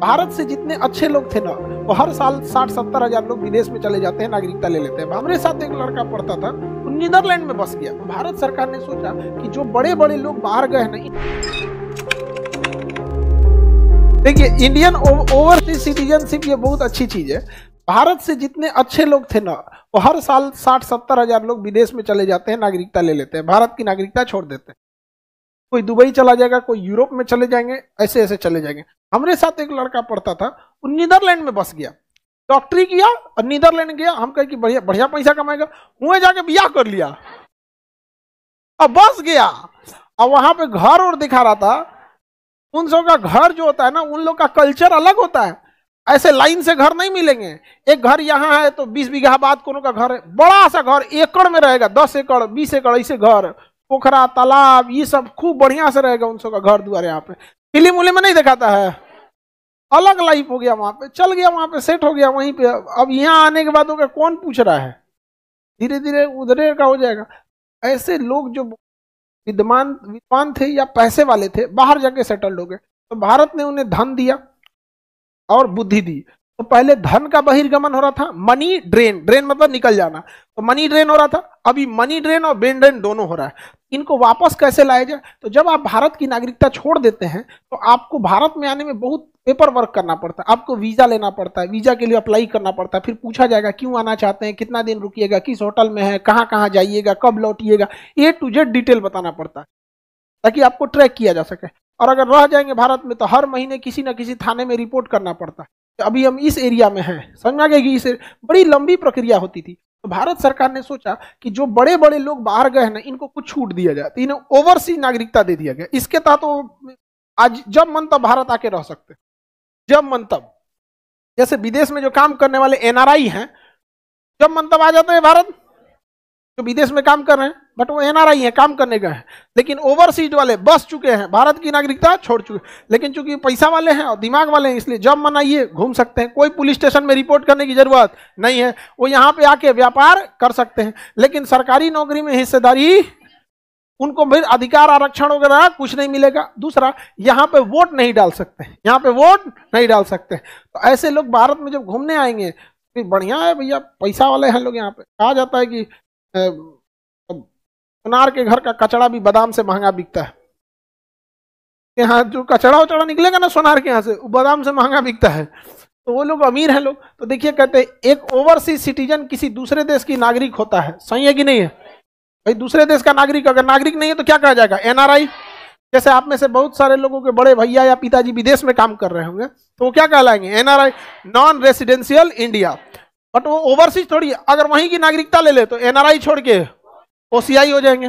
भारत से जितने अच्छे लोग थे ना वो हर साल साठ सत्तर हजार लोग विदेश में चले जाते हैं नागरिकता ले लेते हैं हमारे साथ एक लड़का पढ़ता था वो नीदरलैंड में बस गया भारत सरकार ने सोचा कि जो बड़े बड़े लोग बाहर गए नहीं देखिए इंडियन ओवरसीज सिटीजनशिप ये बहुत अच्छी चीज़ है भारत से जितने अच्छे लोग थे ना वो हर साल साठ सत्तर हजार लोग विदेश में चले जाते हैं नागरिकता ले लेते हैं भारत की नागरिकता छोड़ देते हैं कोई दुबई चला जाएगा कोई यूरोप में चले जाएंगे ऐसे ऐसे चले जाएंगे हमारे साथ एक लड़का पढ़ता था वो नीदरलैंड में बस गया डॉक्टरी किया और नीदरलैंड गया हम कहे कि बढ़िया बढ़िया पैसा कमाएगा हुए जाके ब्याह कर लिया अब बस गया अब वहां पे घर और दिखा रहा था उन सब का घर जो होता है ना उन लोग का कल्चर अलग होता है ऐसे लाइन से घर नहीं मिलेंगे एक घर यहाँ है तो बीस बीघा बाद को का घर है बड़ा सा घर एकड़ में रहेगा दस एकड़ बीस एकड़ ऐसे घर पोखरा तालाब ये सब खूब बढ़िया से रहेगा उन सब का घर द्वार यहाँ पे फिल्म उलिम में नहीं दिखाता है अलग लाइफ हो गया वहाँ पे चल गया वहाँ पे सेट हो गया वहीं पे अब यहाँ आने के बाद होगा कौन पूछ रहा है धीरे धीरे उधरे का हो जाएगा ऐसे लोग जो विद्वान विद्वान थे या पैसे वाले थे बाहर जाके सेटल्ड हो गए तो भारत ने उन्हें धन दिया और बुद्धि दी तो पहले धन का बहिर्गमन हो रहा था मनी ड्रेन ड्रेन मतलब निकल जाना तो मनी ड्रेन हो रहा था अभी मनी ड्रेन और ब्रेन ड्रेन दोनों हो रहा है इनको वापस कैसे लाया जाए तो जब आप भारत की नागरिकता छोड़ देते हैं तो आपको भारत में आने में बहुत पेपर वर्क करना पड़ता है आपको वीज़ा लेना पड़ता है वीज़ा के लिए अप्लाई करना पड़ता है फिर पूछा जाएगा क्यों आना चाहते हैं कितना दिन रुकिएगा किस होटल में है कहाँ कहाँ जाइएगा कब लौटिएगा ए टू जेड डिटेल बताना पड़ता है ताकि आपको ट्रैक किया जा सके और अगर रह जाएंगे भारत में तो हर महीने किसी न किसी थाने में रिपोर्ट करना पड़ता है अभी हम इस एरिया में हैं समझ में आ गया कि इस बड़ी लंबी प्रक्रिया होती थी तो भारत सरकार ने सोचा कि जो बड़े बड़े लोग बाहर गए हैं ना इनको कुछ छूट दिया जाए तो इन्हें ओवरसीज नागरिकता दे दिया गया इसके तहत तो आज जब मन तब भारत आके रह सकते जब मन तब जैसे विदेश में जो काम करने वाले एनआरआई हैं जब मन तब आ जाते हैं भारत जो विदेश में काम कर रहे हैं बट वो एनआरआई है काम करने गए हैं लेकिन ओवरसीज वाले बस चुके हैं भारत की नागरिकता छोड़ चुके लेकिन चूंकि पैसा वाले हैं और दिमाग वाले हैं इसलिए जब मनाइए घूम सकते हैं कोई पुलिस स्टेशन में रिपोर्ट करने की जरूरत नहीं है वो यहाँ पे आके व्यापार कर सकते हैं लेकिन सरकारी नौकरी में हिस्सेदारी उनको फिर अधिकार आरक्षण वगैरह कुछ नहीं मिलेगा दूसरा यहाँ पे वोट नहीं डाल सकते यहाँ पे वोट नहीं डाल सकते तो ऐसे लोग भारत में जब घूमने आएंगे तो फिर बढ़िया है भैया पैसा वाले हैं लोग यहाँ पे कहा जाता है कि सुनार के घर का कचड़ा भी बादाम से महंगा बिकता है यहाँ जो कचड़ा उचड़ा निकलेगा ना सोनार के यहाँ से वो बादाम से महंगा बिकता है तो वो लोग अमीर हैं लोग तो देखिए कहते हैं एक ओवरसीज सिटीजन किसी दूसरे देश की नागरिक होता है सही है कि नहीं है भाई दूसरे देश का नागरिक अगर नागरिक नहीं है तो क्या कहा जाएगा एनआरआई जैसे आप में से बहुत सारे लोगों के बड़े भैया या पिताजी विदेश में काम कर रहे होंगे तो वो क्या कहलाएंगे NRI non residential India but वो ओवरसीज थोड़ी अगर वहीं की नागरिकता ले ले तो एनआरआई छोड़ के ओसीआई हो जाएंगे